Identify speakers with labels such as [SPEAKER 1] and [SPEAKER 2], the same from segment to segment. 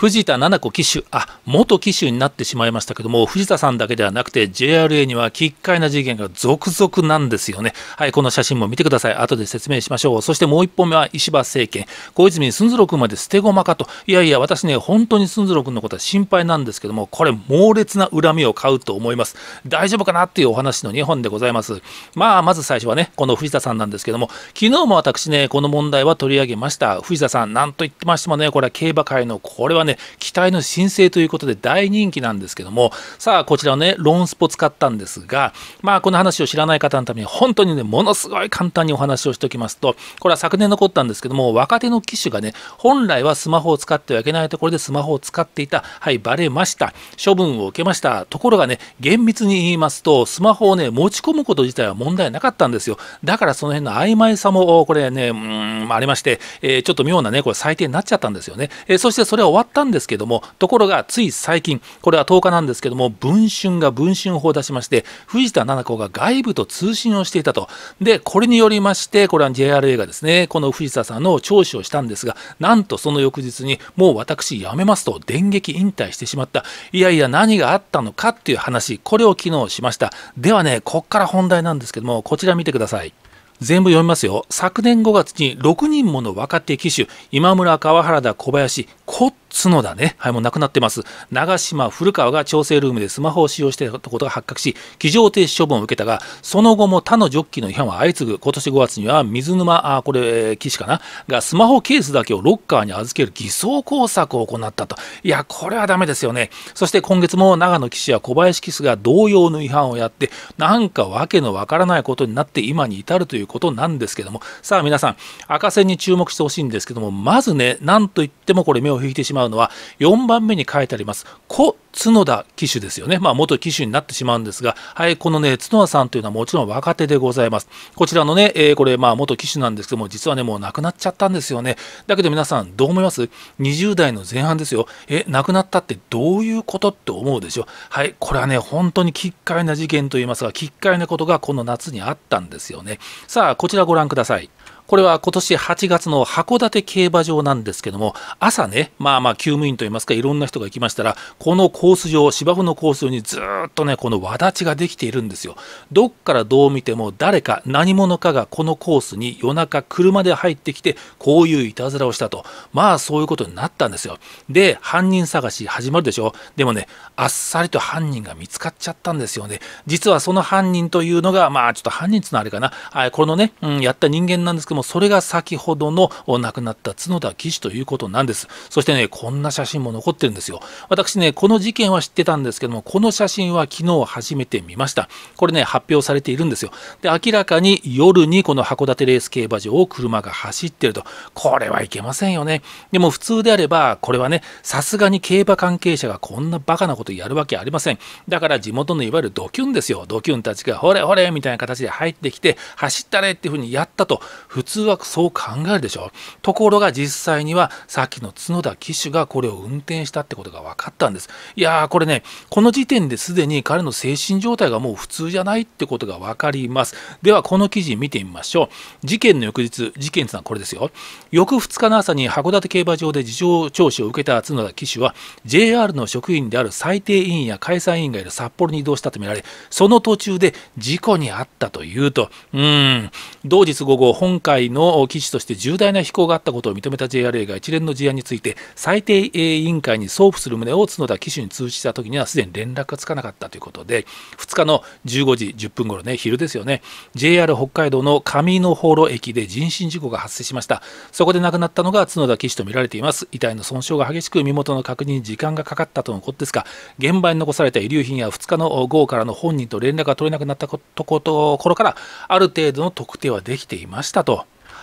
[SPEAKER 1] 藤田七子騎手、あ、元騎手になってしまいましたけども、藤田さんだけではなくて、JRA には奇怪な事件が続々なんですよね。はい、この写真も見てください。後で説明しましょう。そしてもう一本目は石破政権。小泉純次郎君まで捨て駒かと。いやいや、私ね、本当に純次郎君のことは心配なんですけども、これ、猛烈な恨みを買うと思います。大丈夫かなっていうお話の2本でございます。まあ、まず最初はね、この藤田さんなんですけども、昨日も私ね、この問題は取り上げました。藤田さん、なんと言ってましてもね、これは競馬界の、これはね、ね、期待の新星ということで大人気なんですけども、さあ、こちらをね、ローンスポ使ったんですが、まあ、この話を知らない方のために、本当にね、ものすごい簡単にお話をしておきますと、これは昨年残ったんですけども、若手の機種がね、本来はスマホを使ってはいけないところでスマホを使っていた、はい、バレました、処分を受けました、ところがね、厳密に言いますと、スマホをね、持ち込むこと自体は問題なかったんですよ。だからその辺の曖昧さも、これね、うーん、ありまして、えー、ちょっと妙なね、これ採点になっちゃったんですよね。えー、そしてそれは終わったったんですけども、ところがつい最近、これは10日なんですけども、文春が文春法を出しまして、藤田七子が外部と通信をしていたと。で、これによりまして、これは JRA がですね、この藤田さんの聴取をしたんですが、なんとその翌日に、もう私辞めますと電撃引退してしまった。いやいや、何があったのかっていう話、これを昨日しました。ではね、こっから本題なんですけども、こちら見てください。全部読みますよ。昨年5月に6人もの若手機種、今村、川原田、小林、コッ角田ね、はい、もう亡くなってます。長島、古川が調整ルームでスマホを使用していたことが発覚し、騎乗停止処分を受けたが、その後も他のジョッキーの違反は相次ぐ、今年5月には水沼、あこれ、騎士かな、がスマホケースだけをロッカーに預ける偽装工作を行ったと。いや、これはダメですよね。そして今月も長野騎士や小林騎士が同様の違反をやって、なんか訳のわからないことになって今に至るということなんですけども、さあ皆さん、赤線に注目してほしいんですけども、まずね、なんといってもこれ目を引いてしまうまうのは4番目に書いてあります故角田騎手ですよね、まあ、元騎手になってしまうんですが、はい、このね角田さんというのはもちろん若手でございますこちらのね、えー、これまあ元騎手なんですけども実はねもう亡くなっちゃったんですよねだけど皆さんどう思います20代の前半ですよえ亡くなったってどういうことって思うでしょはいこれはね本当に奇怪な事件といいますが奇怪なことがこの夏にあったんですよねさあこちらご覧くださいこれは今年8月の函館競馬場なんですけども、朝ね、まあまあ、厩務員といいますか、いろんな人が行きましたら、このコース上、芝生のコース上にずっとね、このわだちができているんですよ。どっからどう見ても、誰か、何者かがこのコースに夜中、車で入ってきて、こういういたずらをしたと。まあ、そういうことになったんですよ。で、犯人探し始まるでしょ。でもね、あっさりと犯人が見つかっちゃったんですよね。実はその犯人というのが、まあ、ちょっと犯人つのあれかな、このね、うん、やった人間なんですけども、もそれが先ほどの亡くなった角田騎手ということなんですそしてねこんな写真も残ってるんですよ私ねこの事件は知ってたんですけどもこの写真は昨日初めて見ましたこれね発表されているんですよで明らかに夜にこの函館レース競馬場を車が走ってるとこれはいけませんよねでも普通であればこれはねさすがに競馬関係者がこんなバカなことやるわけありませんだから地元のいわゆるドキュンですよドキュンたちがほれほれみたいな形で入ってきて走ったれっていうふうにやったと普通はそう考えるでしょところが実際にはさっきの角田騎手がこれを運転したってことが分かったんですいやーこれねこの時点ですでに彼の精神状態がもう普通じゃないってことが分かりますではこの記事見てみましょう事件の翌日事件というのはこれですよ翌2日の朝に函館競馬場で事情聴取を受けた角田騎手は JR の職員である最低委員や解散委員がいる札幌に移動したとみられその途中で事故に遭ったというとうん同日午後本館回の記事として重大な非行があったことを認めた JRA が一連の事案について最低委員会に送付する旨を角田機種に通知したときにはすでに連絡がつかなかったということで2日の15時10分頃ね昼ですよね JR 北海道の上野放路駅で人身事故が発生しましたそこで亡くなったのが角田機種とみられています遺体の損傷が激しく身元の確認に時間がかかったとのことですが現場に残された遺留品や2日の午後からの本人と連絡が取れなくなったこところからある程度の特定はできていましたと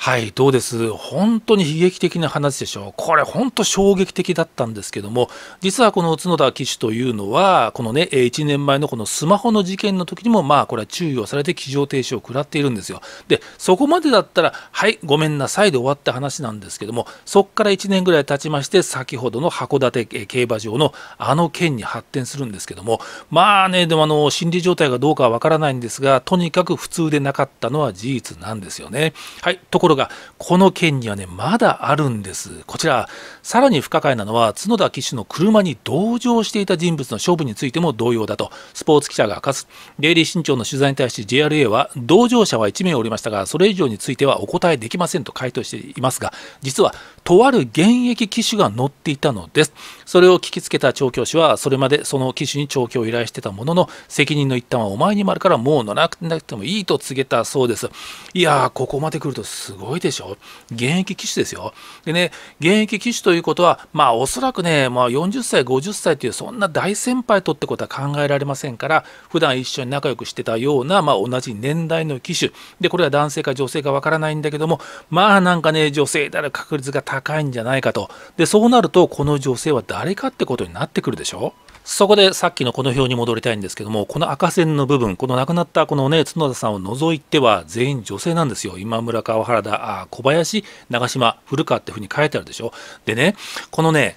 [SPEAKER 1] はいどうです本当に悲劇的な話でしょうこれ本当衝撃的だったんですけども実はこの角田騎手というのはこのね1年前のこのスマホの事件の時にもまあこれは注意をされて騎乗停止を食らっているんですよでそこまでだったらはいごめんなさいで終わった話なんですけどもそこから1年ぐらい経ちまして先ほどの函館競馬場のあの件に発展するんですけどもまあねでもあの心理状態がどうかはわからないんですがとにかく普通でなかったのは事実なんですよねはいところころがこの件にはねまだあるんですこちらさらに不可解なのは角田騎手の車に同乗していた人物の処分についても同様だとスポーツ記者が明かすデイリー新潮の取材に対し JRA は同乗者は1名おりましたがそれ以上についてはお答えできませんと回答していますが実はとある現役騎手が乗っていたのですそれを聞きつけた調教師はそれまでその機種に調教を依頼してたものの責任の一端はお前にもあるからもう乗らなくてもいいと告げたそうですいやーここまで来るとすごいでしょ現役騎手ですよでね現役騎手ということはまあおそらくね、まあ、40歳50歳というそんな大先輩とってことは考えられませんから普段一緒に仲良くしてたような、まあ、同じ年代の機種でこれは男性か女性かわからないんだけどもまあなんかね女性である確率が高高いんじゃないかと。で、そうなると、この女性は誰かってことになってくるでしょそこでさっきのこの表に戻りたいんですけども、この赤線の部分、この亡くなったこのね、角田さんを除いては全員女性なんですよ。今村、川原田、あ小林、長島、古川ってふうに書いてあるでしょ。でね、このね、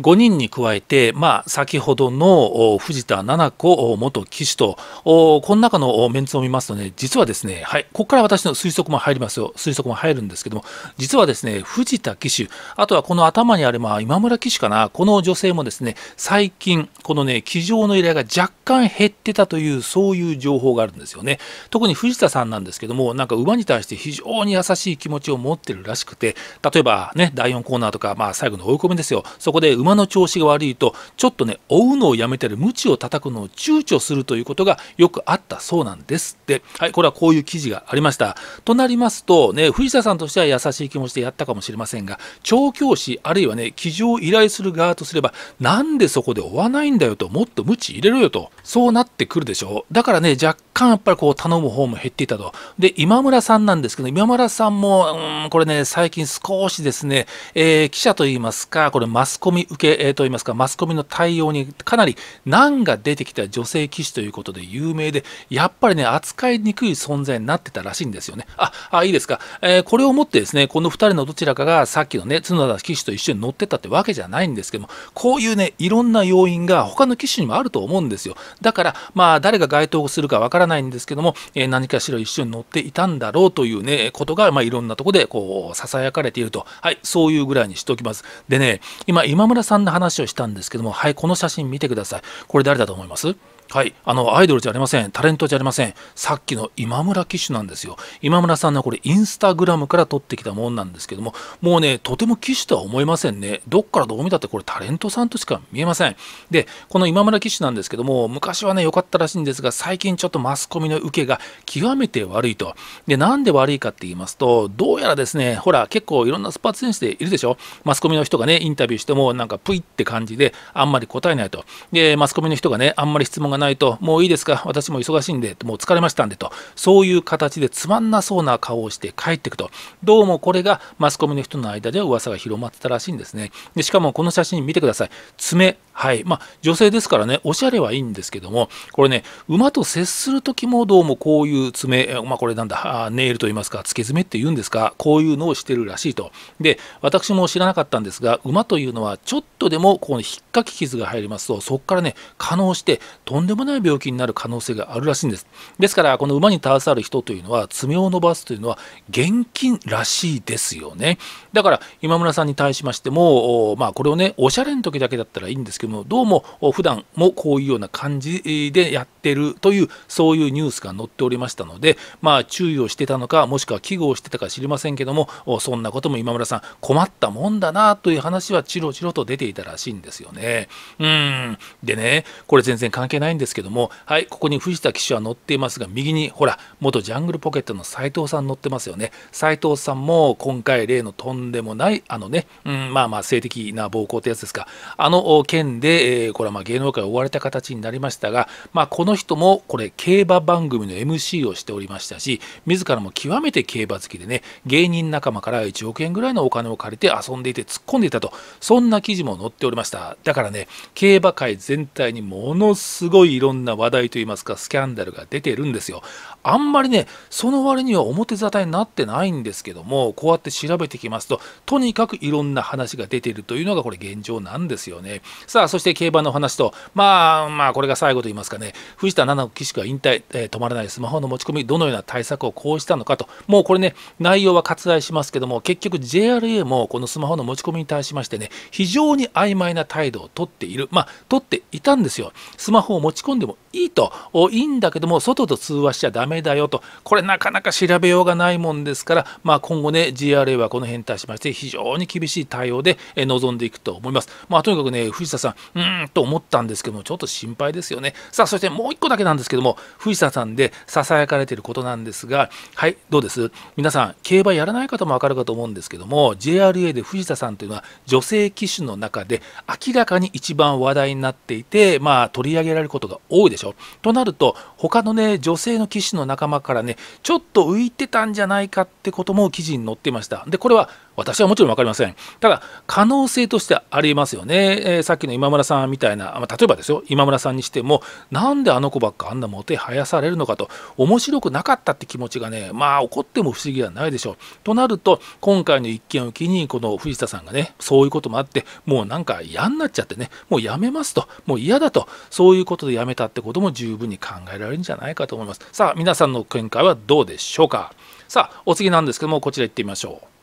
[SPEAKER 1] 5人に加えて、まあ、先ほどの藤田七子元棋士と、この中のメンツを見ますとね、実はですね、はい、ここから私の推測も入りますよ、推測も入るんですけども、実はですね、藤田棋士、あとはこの頭にある、まあ、今村棋士かな、この女性もですね、最近、このね、騎乗の依頼が若干減ってたという、そういう情報があるんですよね。特に藤田さんなんですけども、なんか馬に対して非常に優しい気持ちを持ってるらしくて、例えばね、第4コーナーとか、まあ、最後の追い込みですよ、そこで馬馬の調子が悪いとちょっとね追うのをやめたり鞭を叩くのを躊躇するということがよくあったそうなんですってはいこれはこういう記事がありましたとなりますとね藤田さんとしては優しい気持ちでやったかもしれませんが調教師あるいはね騎乗を依頼する側とすればなんでそこで追わないんだよともっと鞭入れろよとそうなってくるでしょうだからね若干やっぱりこう頼む方も減っていたとで今村さんなんですけど今村さんもうんこれね最近少しですね、えー、記者といいますかこれマスコミ受けといいますかマスコミの対応にかなり難が出てきた女性棋士ということで有名でやっぱりね扱いにくい存在になってたらしいんですよね。ああいいですか、えー、これをもってですねこの2人のどちらかがさっきのね角田棋士と一緒に乗ってたってわけじゃないんですけどもこういうねいろんな要因が他の棋士にもあると思うんですよ。だからまあ誰が該当するかわからないんですけども、えー、何かしら一緒に乗っていたんだろうというねことが、まあ、いろんなとこでこうささやかれていると、はい、そういうぐらいにしておきます。でね今今村さんの話をしたんですけどもはいこの写真見てくださいこれ誰だと思いますはい、あのアイドルじゃありませんタレントじゃありませんさっきの今村騎手なんですよ今村さんのこれインスタグラムから撮ってきたもんなんですけどももうねとても騎手とは思えませんねどっからどう見たってこれタレントさんとしか見えませんでこの今村騎手なんですけども昔はね良かったらしいんですが最近ちょっとマスコミの受けが極めて悪いとでなんで悪いかって言いますとどうやらですねほら結構いろんなスポーツ選手でいるでしょマスコミの人がねインタビューしてもなんかぷいって感じであんまり答えないとでマスコミの人がねあんまり質問ががないと、もういいですか、私も忙しいんで、もう疲れましたんでと、そういう形でつまんなそうな顔をして帰っていくと、どうもこれがマスコミの人の間では噂が広まってたらしいんですね。でしかもこの写真見てください、爪、はい、まあ、女性ですからね、おしゃれはいいんですけども、これね、馬と接するときもどうもこういう爪、まあ、これなんだ、ネイルといいますか、付け爪っていうんですか、こういうのをしてるらしいと。で、私も知らなかったんですが、馬というのは、ちょっとでもここに引っかき傷が入りますと、そこからね、可能して、とんんでもない病気になる可能性があるらしいんですですからこの馬に携わる人というのは爪を伸ばすというのは現金らしいですよねだから今村さんに対しましてもまあこれをねおしゃれの時だけだったらいいんですけどもどうも普段もこういうような感じでやってるというそういうニュースが載っておりましたのでまあ注意をしてたのかもしくは危惧をしてたか知りませんけどもそんなことも今村さん困ったもんだなという話はチロチロと出ていたらしいんですよねうんでねこれ全然関係ないんですけども、はい、ここに藤田騎手は乗っていますが、右にほら、元ジャングルポケットの斉藤さん乗ってますよね。斉藤さんも今回、例のとんでもない、あのね、うん、まあまあ性的な暴行ってやつですか、あの件で、えー、これはま芸能界を追われた形になりましたが、まあ、この人もこれ、競馬番組の MC をしておりましたし、自らも極めて競馬好きでね、芸人仲間から1億円ぐらいのお金を借りて遊んでいて突っ込んでいたと、そんな記事も載っておりました。だからね、競馬界全体にものすごいいいろんな話題といいますかスキャンダルが出てるんですよあんまりねその割には表沙汰になってないんですけどもこうやって調べてきますととにかくいろんな話が出ているというのがこれ現状なんですよねさあそして競馬の話とまあまあこれが最後といいますかね藤田七子騎手が引退、えー、止まらないスマホの持ち込みどのような対策を講じたのかともうこれね内容は割愛しますけども結局 JRA もこのスマホの持ち込みに対しましてね非常に曖昧な態度をとっているまあ取っていたんですよスマホを持ち落ち込んでもいいといいんだけども外と通話しちゃだめだよとこれなかなか調べようがないもんですから、まあ、今後ね GRA はこの辺に対しまして非常に厳しい対応で臨んでいくと思います。まあ、とにかくね藤田さんうーんと思ったんですけどもちょっと心配ですよね。さあそしてもう1個だけなんですけども藤田さんでささやかれていることなんですがはいどうです皆さん競馬やらない方も分かるかと思うんですけども JRA で藤田さんというのは女性騎手の中で明らかに一番話題になっていて、まあ、取り上げられることことが多いでしょ。となると他のね女性の棋士の仲間からねちょっと浮いてたんじゃないかってことも記事に載ってました。でこれは私はもちろん分かりません。ただ、可能性としてありますよね。えー、さっきの今村さんみたいな、まあ、例えばですよ、今村さんにしても、なんであの子ばっかあんなもてはやされるのかと、面白くなかったって気持ちがね、まあ、怒っても不思議はないでしょう。となると、今回の一件を機に、この藤田さんがね、そういうこともあって、もうなんか嫌になっちゃってね、もうやめますと、もう嫌だと、そういうことでやめたってことも十分に考えられるんじゃないかと思います。さあ、皆さんの見解はどうでしょうか。さあ、お次なんですけども、こちら行ってみましょう。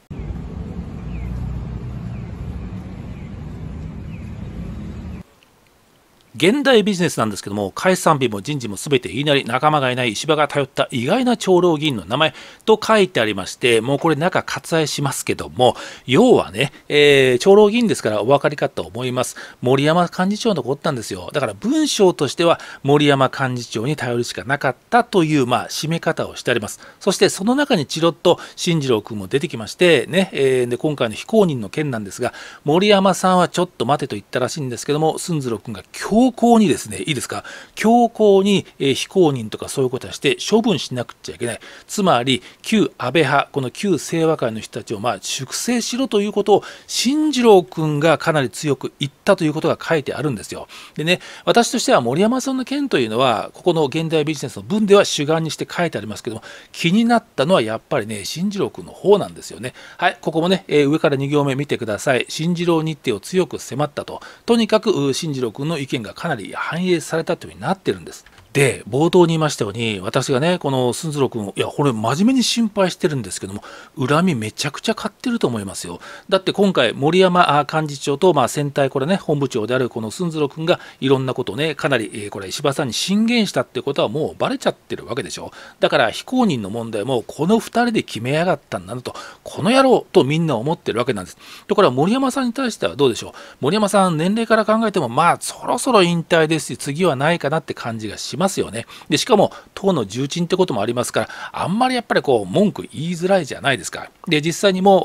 [SPEAKER 1] 現代ビジネスなんですけども解散日も人事も全て言いなり仲間がいない石破が頼った意外な長老議員の名前と書いてありましてもうこれ中割愛しますけども要はね、えー、長老議員ですからお分かりかと思います森山幹事長のことなんですよだから文章としては森山幹事長に頼るしかなかったというまあ締め方をしてありますそしてその中にチロッと進次郎君も出てきましてね、えー、で今回の非公認の件なんですが森山さんはちょっと待てと言ったらしいんですけども寸次郎君が強硬にですね、いいですか、強硬に、え非公認とかそういうことはして処分しなくちゃいけない。つまり、旧安倍派、この旧清和会の人たちを、まあ、粛清しろということを、新次郎君がかなり強く言ったということが書いてあるんですよ。でね、私としては森山さんの件というのは、ここの現代ビジネスの文では主眼にして書いてありますけども、気になったのはやっぱりね、新次郎君の方なんですよね。はい、ここもね、え上から2行目見てください。新次郎日程を強く迫ったと。とにかく、新次郎君の意見がかなり反映されたというふうになってるんです。で冒頭に言いましたように私がねこのすんずろくんいやこれ真面目に心配してるんですけども恨みめちゃくちゃ買ってると思いますよだって今回森山幹事長と、まあ、選対これね本部長であるこのすんずろくんがいろんなことをねかなり、えー、これ石破さんに進言したってことはもうバレちゃってるわけでしょだから非公認の問題もこの2人で決めやがったんだなとこの野郎とみんな思ってるわけなんですところは森山さんに対してはどうでしょう森山さん年齢から考えてもまあそろそろ引退ですし次はないかなって感じがしますますよね。でしかも党の重鎮ってこともありますからあんまりやっぱりこう文句言いづらいじゃないですか。で実際にも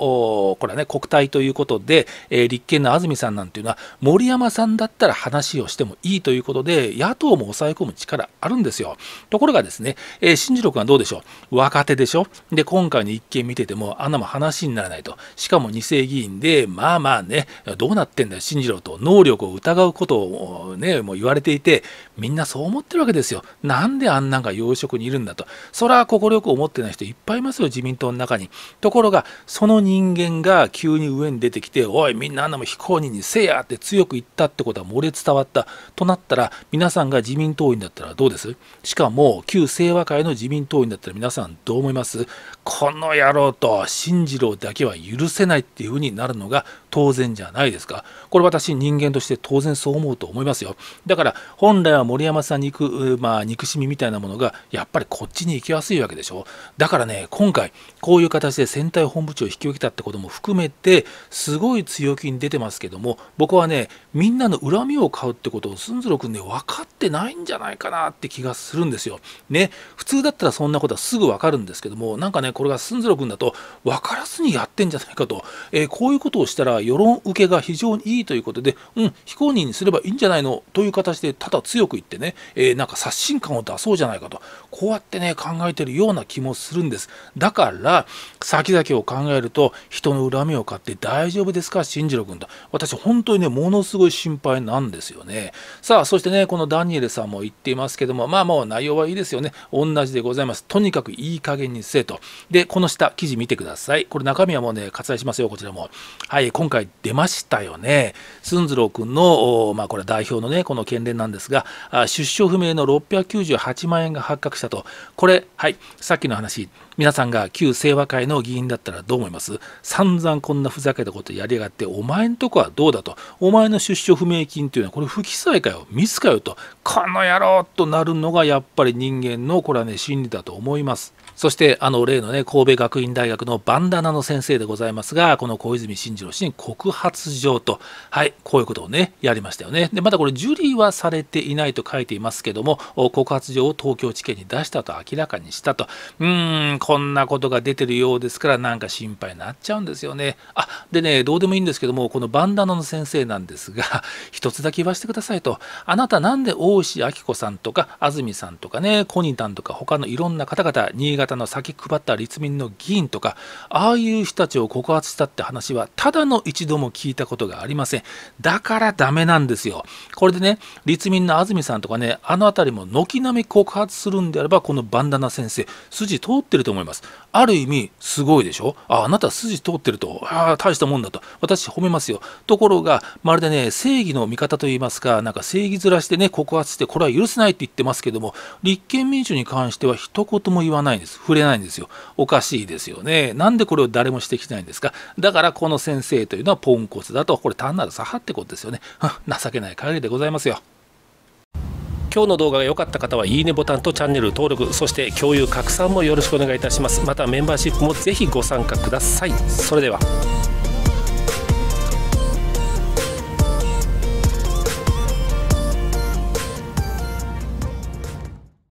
[SPEAKER 1] これはね国体ということで、えー、立憲の安住さんなんていうのは森山さんだったら話をしてもいいということで野党も抑え込む力あるんですよ。ところがですね、えー、新次郎君はどうでしょう若手でしょで今回の一件見ててもあんなも話にならないとしかも2世議員でまあまあねどうなってんだよ新次郎と能力を疑うことをねもう言われていてみんなそう思ってるわけですですよ。なんであんなんが要職にいるんだと。それは快く思ってない人いっぱいいますよ、自民党の中に。ところが、その人間が急に上に出てきて、おい、みんなあんなも非公認にせやって強く言ったってことは漏れ伝わった。となったら、皆さんが自民党員だったらどうですしかも、旧清和会の自民党員だったら皆さんどう思いますこの野郎と進次郎だけは許せないっていう風になるのが当然じゃないですかこれ私人間として当然そう思うと思いますよだから本来は森山さんに行く、まあ、憎しみみたいなものがやっぱりこっちに行きやすいわけでしょだからね今回こういう形で選対本部長を引き受けたってことも含めてすごい強気に出てますけども僕はねみんなの恨みを買うってことをすんずろくんね分かってないんじゃないかなって気がするんですよね普通だったらそんなことはすぐ分かるんですけどもなんかねこれがスンズロ君だと分からずにやってんじゃないかと、えー、こういうことをしたら世論受けが非常にいいということで、うん、非公認にすればいいんじゃないのという形でただ強く言ってね、えー、なんか刷新感を出そうじゃないかと、こうやってね、考えてるような気もするんです。だから、先々を考えると、人の恨みを買って大丈夫ですか、進次郎君と。私、本当にね、ものすごい心配なんですよね。さあ、そしてね、このダニエルさんも言っていますけども、まあもう内容はいいですよね。同じでございます。とにかくいい加減にせえと。で、この下、記事見てください。これ中身はもうね、割愛しますよ、こちらも。はい、今回出ましたよね。スンズロー君の、まあ、これ代表のね、この県連なんですが、出所不明の698万円が発覚したと。これ、はい、さっきの話。皆さんが旧清和会の議員だったらどう思います散々こんなふざけたことやりやがって、お前んとこはどうだと、お前の出所不明金というのはこれ不記載かよ、ミスかよと、この野郎となるのがやっぱり人間のこれはね、心理だと思います。そしてあの例のね神戸学院大学のバンダナの先生でございますがこの小泉進次郎氏に告発状とはいこういうことをねやりましたよねでまだこれ受理はされていないと書いていますけども告発状を東京地検に出したと明らかにしたとうーんこんなことが出てるようですからなんか心配になっちゃうんですよね。あでねどうでもいいんですけどもこのバンダナの先生なんですが 一つだけ言わせてくださいとあなたなんで大石明子さんとか安住さんとかねコニタンとか他のいろんな方々新潟の先配った立民の議員とかああいう人たちを告発したって話はただの一度も聞いたことがありません。だからダメなんですよ。これでね立民の安住さんとかねあの辺りも軒並み告発するんであればこのバンダナ先生筋通ってると思思いますある意味すごいでしょああなた筋通ってるとああ大したもんだと私褒めますよところがまるでね正義の味方といいますかなんか正義ずらしてね告発してこれは許せないって言ってますけども立憲民主に関しては一言も言わないんです触れないんですよおかしいですよねなんでこれを誰も指摘しないんですかだからこの先生というのはポンコツだとこれ単なる左派ってことですよね 情けない限りでございますよ今日の動画が良かった方はいいねボタンとチャンネル登録そして共有拡散もよろしくお願いいたしますまたメンバーシップもぜひご参加くださいそれでは